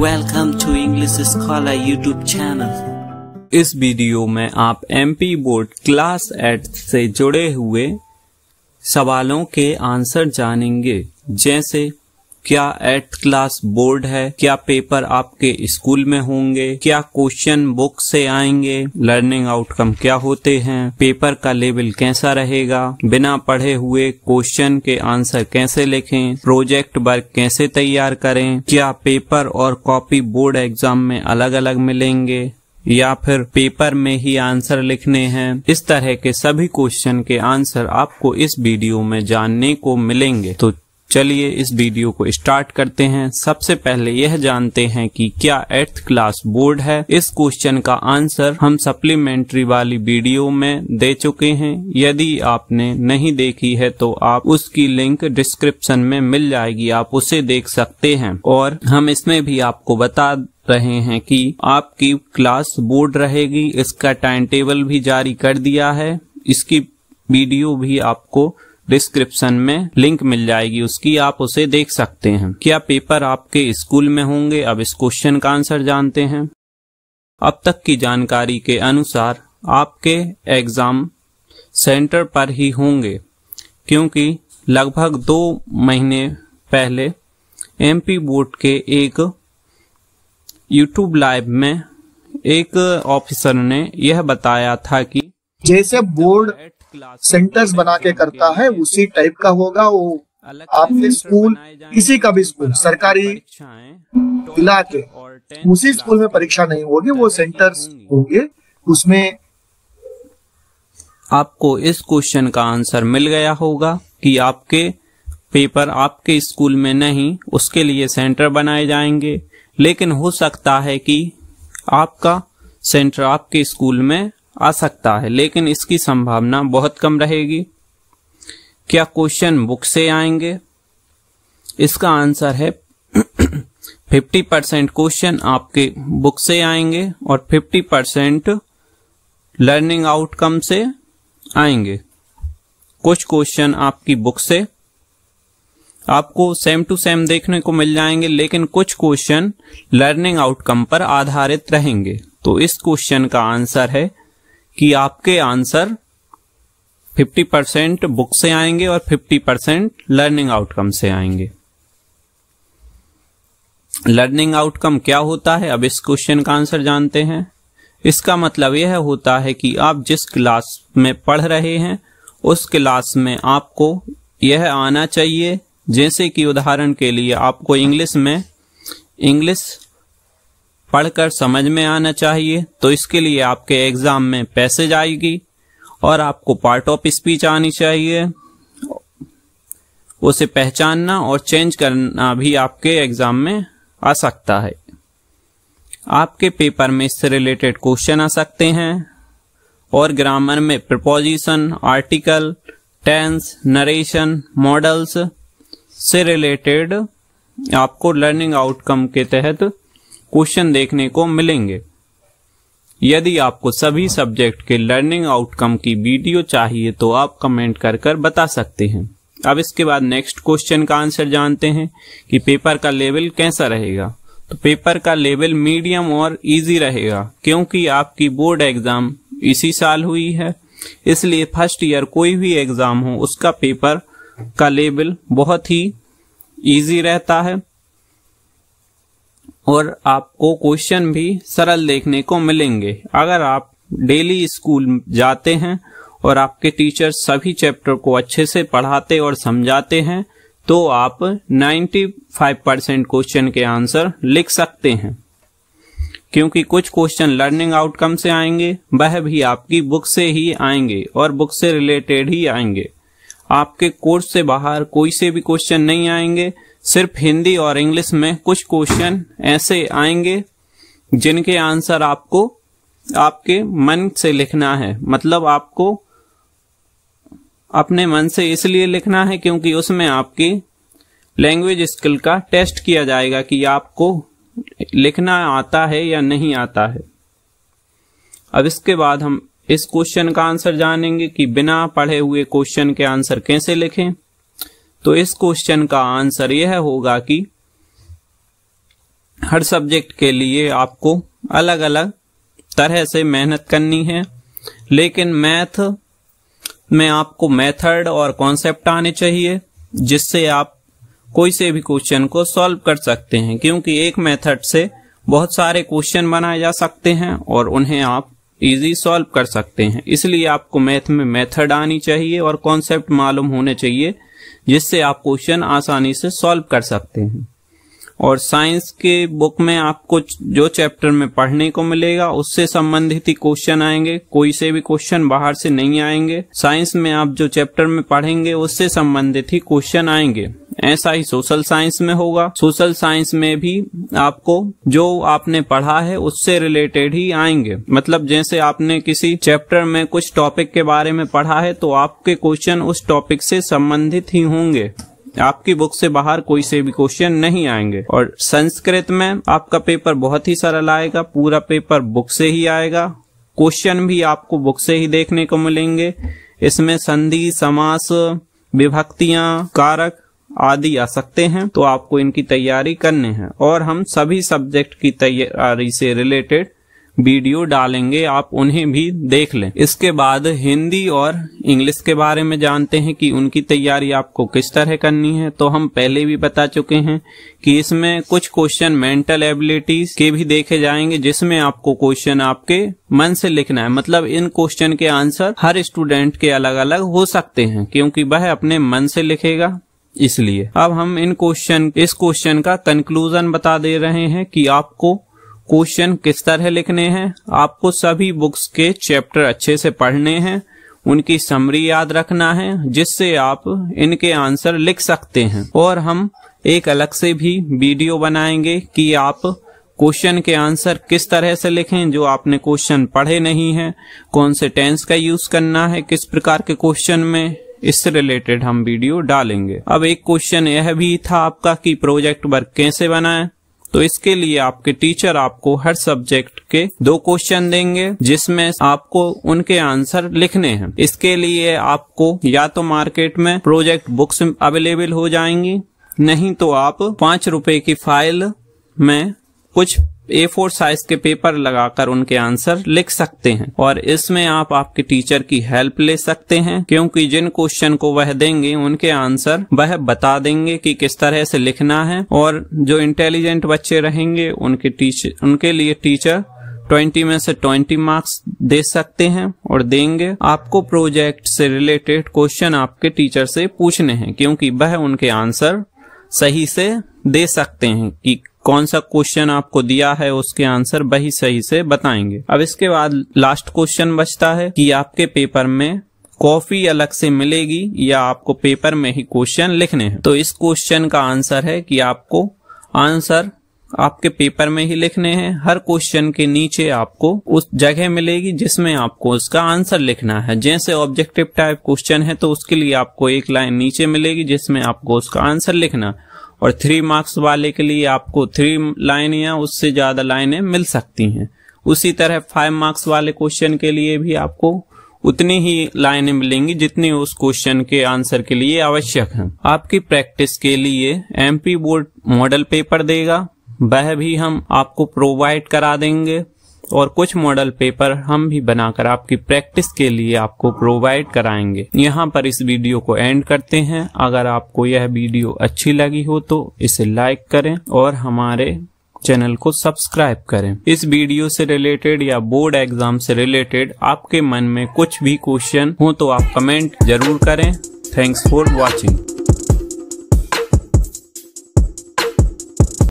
Welcome to English scholar YouTube channel इस video में आप एमपी बोर्ड क्लास एट से जुड़े हुए सवालों के आंसर जानेंगे जैसे क्या एट क्लास बोर्ड है क्या पेपर आपके स्कूल में होंगे क्या क्वेश्चन बुक से आएंगे लर्निंग आउटकम क्या होते हैं पेपर का लेवल कैसा रहेगा बिना पढ़े हुए क्वेश्चन के आंसर कैसे लिखें प्रोजेक्ट वर्क कैसे तैयार करें क्या पेपर और कॉपी बोर्ड एग्जाम में अलग अलग मिलेंगे या फिर पेपर में ही आंसर लिखने हैं इस तरह के सभी क्वेश्चन के आंसर आपको इस वीडियो में जानने को मिलेंगे तो चलिए इस वीडियो को स्टार्ट करते हैं सबसे पहले यह जानते हैं कि क्या एट्थ क्लास बोर्ड है इस क्वेश्चन का आंसर हम सप्लीमेंट्री वाली वीडियो में दे चुके हैं यदि आपने नहीं देखी है तो आप उसकी लिंक डिस्क्रिप्शन में मिल जाएगी आप उसे देख सकते हैं और हम इसमें भी आपको बता रहे हैं कि आपकी क्लास बोर्ड रहेगी इसका टाइम टेबल भी जारी कर दिया है इसकी वीडियो भी आपको डिस्क्रिप्शन में लिंक मिल जाएगी उसकी आप उसे देख सकते हैं क्या पेपर आपके स्कूल में होंगे अब इस क्वेश्चन का आंसर जानते हैं अब तक की जानकारी के अनुसार आपके एग्जाम सेंटर पर ही होंगे क्योंकि लगभग दो महीने पहले एमपी बोर्ड के एक यूट्यूब लाइव में एक ऑफिसर ने यह बताया था कि जैसे बोर्ड सेंटर्स बना के करता है उसी टाइप का होगा वो आपके स्कूल किसी का भी स्कूल सरकारी जिला के उसी स्कूल में परीक्षा नहीं होगी वो सेंटर्स होंगे उसमें आपको इस क्वेश्चन का आंसर मिल गया होगा कि आपके पेपर आपके स्कूल में नहीं उसके लिए सेंटर बनाए जाएंगे लेकिन हो सकता है कि आपका सेंटर आपके स्कूल में आ सकता है लेकिन इसकी संभावना बहुत कम रहेगी क्या क्वेश्चन बुक से आएंगे इसका आंसर है 50 परसेंट क्वेश्चन आपके बुक से आएंगे और 50 परसेंट लर्निंग आउटकम से आएंगे कुछ क्वेश्चन आपकी बुक से आपको सेम टू सेम देखने को मिल जाएंगे लेकिन कुछ क्वेश्चन लर्निंग आउटकम पर आधारित रहेंगे तो इस क्वेश्चन का आंसर है कि आपके आंसर 50 परसेंट बुक से आएंगे और 50 परसेंट लर्निंग आउटकम से आएंगे लर्निंग आउटकम क्या होता है अब इस क्वेश्चन का आंसर जानते हैं इसका मतलब यह होता है कि आप जिस क्लास में पढ़ रहे हैं उस क्लास में आपको यह आना चाहिए जैसे कि उदाहरण के लिए आपको इंग्लिश में इंग्लिश पढ़कर समझ में आना चाहिए तो इसके लिए आपके एग्जाम में पैसेज आएगी और आपको पार्ट ऑफ स्पीच आनी चाहिए उसे पहचानना और चेंज करना भी आपके एग्जाम में आ सकता है आपके पेपर में इससे रिलेटेड क्वेश्चन आ सकते हैं और ग्रामर में preposition article tense narration modals से रिलेटेड आपको लर्निंग आउटकम के तहत क्वेश्चन देखने को मिलेंगे यदि आपको सभी सब्जेक्ट के लर्निंग आउटकम की वीडियो चाहिए तो आप कमेंट कर कर बता सकते हैं अब इसके बाद नेक्स्ट क्वेश्चन का आंसर जानते हैं कि पेपर का लेवल कैसा रहेगा तो पेपर का लेवल मीडियम और इजी रहेगा क्योंकि आपकी बोर्ड एग्जाम इसी साल हुई है इसलिए फर्स्ट ईयर कोई भी एग्जाम हो उसका पेपर का लेवल बहुत ही इजी रहता है और आपको क्वेश्चन भी सरल देखने को मिलेंगे अगर आप डेली स्कूल जाते हैं और आपके टीचर सभी चैप्टर को अच्छे से पढ़ाते और समझाते हैं तो आप 95 परसेंट क्वेश्चन के आंसर लिख सकते हैं क्योंकि कुछ क्वेश्चन लर्निंग आउटकम से आएंगे वह भी आपकी बुक से ही आएंगे और बुक से रिलेटेड ही आएंगे आपके कोर्स से बाहर कोई से भी क्वेश्चन नहीं आएंगे सिर्फ हिंदी और इंग्लिश में कुछ क्वेश्चन ऐसे आएंगे जिनके आंसर आपको आपके मन से लिखना है मतलब आपको अपने मन से इसलिए लिखना है क्योंकि उसमें आपकी लैंग्वेज स्किल का टेस्ट किया जाएगा कि आपको लिखना आता है या नहीं आता है अब इसके बाद हम इस क्वेश्चन का आंसर जानेंगे कि बिना पढ़े हुए क्वेश्चन के आंसर कैसे लिखें तो इस क्वेश्चन का आंसर यह होगा कि हर सब्जेक्ट के लिए आपको अलग अलग तरह से मेहनत करनी है लेकिन मैथ में आपको मेथड और कॉन्सेप्ट आने चाहिए जिससे आप कोई से भी क्वेश्चन को सॉल्व कर सकते हैं क्योंकि एक मेथड से बहुत सारे क्वेश्चन बनाए जा सकते हैं और उन्हें आप इजी सॉल्व कर सकते हैं इसलिए आपको मैथ में मेथड आनी चाहिए और कॉन्सेप्ट मालूम होने चाहिए जिससे आप क्वेश्चन आसानी से सॉल्व कर सकते हैं और साइंस के बुक में आपको जो चैप्टर में पढ़ने को मिलेगा उससे संबंधित ही क्वेश्चन आएंगे कोई से भी क्वेश्चन बाहर से नहीं आएंगे साइंस में आप जो चैप्टर में पढ़ेंगे उससे संबंधित ही क्वेश्चन आएंगे ऐसा ही सोशल साइंस में होगा सोशल साइंस में भी आपको जो आपने पढ़ा है उससे रिलेटेड ही आएंगे मतलब जैसे आपने किसी चैप्टर में कुछ टॉपिक के बारे में पढ़ा है तो आपके क्वेश्चन उस टॉपिक से संबंधित ही होंगे आपकी बुक से बाहर कोई से भी क्वेश्चन नहीं आएंगे और संस्कृत में आपका पेपर बहुत ही सरल आएगा पूरा पेपर बुक से ही आएगा क्वेश्चन भी आपको बुक से ही देखने को मिलेंगे इसमें संधि समास विभक्तियां कारक आदि आ सकते हैं तो आपको इनकी तैयारी करनी है और हम सभी सब्जेक्ट की तैयारी से रिलेटेड वीडियो डालेंगे आप उन्हें भी देख लें इसके बाद हिंदी और इंग्लिश के बारे में जानते हैं कि उनकी तैयारी आपको किस तरह करनी है तो हम पहले भी बता चुके हैं कि इसमें कुछ क्वेश्चन मेंटल एबिलिटीज के भी देखे जाएंगे जिसमें आपको क्वेश्चन आपके मन से लिखना है मतलब इन क्वेश्चन के आंसर हर स्टूडेंट के अलग अलग हो सकते हैं क्योंकि वह अपने मन से लिखेगा इसलिए अब हम इन क्वेश्चन इस क्वेश्चन का कंक्लूजन बता दे रहे हैं कि आपको क्वेश्चन किस तरह लिखने हैं आपको सभी बुक्स के चैप्टर अच्छे से पढ़ने हैं उनकी समरी याद रखना है जिससे आप इनके आंसर लिख सकते हैं और हम एक अलग से भी वीडियो बनाएंगे कि आप क्वेश्चन के आंसर किस तरह से लिखें जो आपने क्वेश्चन पढ़े नहीं हैं कौन से टेंस का यूज करना है किस प्रकार के क्वेश्चन में इससे रिलेटेड हम वीडियो डालेंगे अब एक क्वेश्चन यह भी था आपका कि प्रोजेक्ट वर्क कैसे बनाए तो इसके लिए आपके टीचर आपको हर सब्जेक्ट के दो क्वेश्चन देंगे जिसमें आपको उनके आंसर लिखने हैं इसके लिए आपको या तो मार्केट में प्रोजेक्ट बुक्स अवेलेबल हो जाएंगी नहीं तो आप पांच रुपए की फाइल में कुछ ए फोर साइज के पेपर लगाकर उनके आंसर लिख सकते हैं और इसमें आप आपके टीचर की हेल्प ले सकते हैं क्योंकि जिन क्वेश्चन को वह देंगे उनके आंसर वह बता देंगे कि किस तरह से लिखना है और जो इंटेलिजेंट बच्चे रहेंगे उनके टीचर उनके लिए टीचर ट्वेंटी में से ट्वेंटी मार्क्स दे सकते हैं और देंगे आपको प्रोजेक्ट से रिलेटेड क्वेश्चन आपके टीचर से पूछने हैं क्योंकि वह उनके आंसर सही से दे सकते हैं कि कौन सा क्वेश्चन आपको दिया है उसके आंसर वही सही से बताएंगे अब इसके बाद लास्ट क्वेश्चन बचता है कि आपके पेपर में कॉफी अलग से मिलेगी या आपको पेपर में ही क्वेश्चन लिखने हैं तो इस क्वेश्चन का आंसर है कि आपको आंसर आपके पेपर में ही लिखने हैं हर क्वेश्चन के नीचे आपको उस जगह मिलेगी जिसमें आपको उसका आंसर लिखना है जैसे ऑब्जेक्टिव टाइप क्वेश्चन है तो उसके लिए आपको एक लाइन नीचे मिलेगी जिसमें आपको उसका आंसर लिखना है और थ्री मार्क्स वाले के लिए आपको थ्री लाइन या उससे ज्यादा लाइनें मिल सकती हैं उसी तरह फाइव मार्क्स वाले क्वेश्चन के लिए भी आपको उतनी ही लाइनें मिलेंगी जितनी उस क्वेश्चन के आंसर के लिए आवश्यक हैं। आपकी प्रैक्टिस के लिए एमपी बोर्ड मॉडल पेपर देगा वह भी हम आपको प्रोवाइड करा देंगे और कुछ मॉडल पेपर हम भी बनाकर आपकी प्रैक्टिस के लिए आपको प्रोवाइड कराएंगे यहाँ पर इस वीडियो को एंड करते हैं अगर आपको यह वीडियो अच्छी लगी हो तो इसे लाइक करें और हमारे चैनल को सब्सक्राइब करें इस वीडियो से रिलेटेड या बोर्ड एग्जाम से रिलेटेड आपके मन में कुछ भी क्वेश्चन हो तो आप कमेंट जरूर करें थैंक्स फॉर वॉचिंग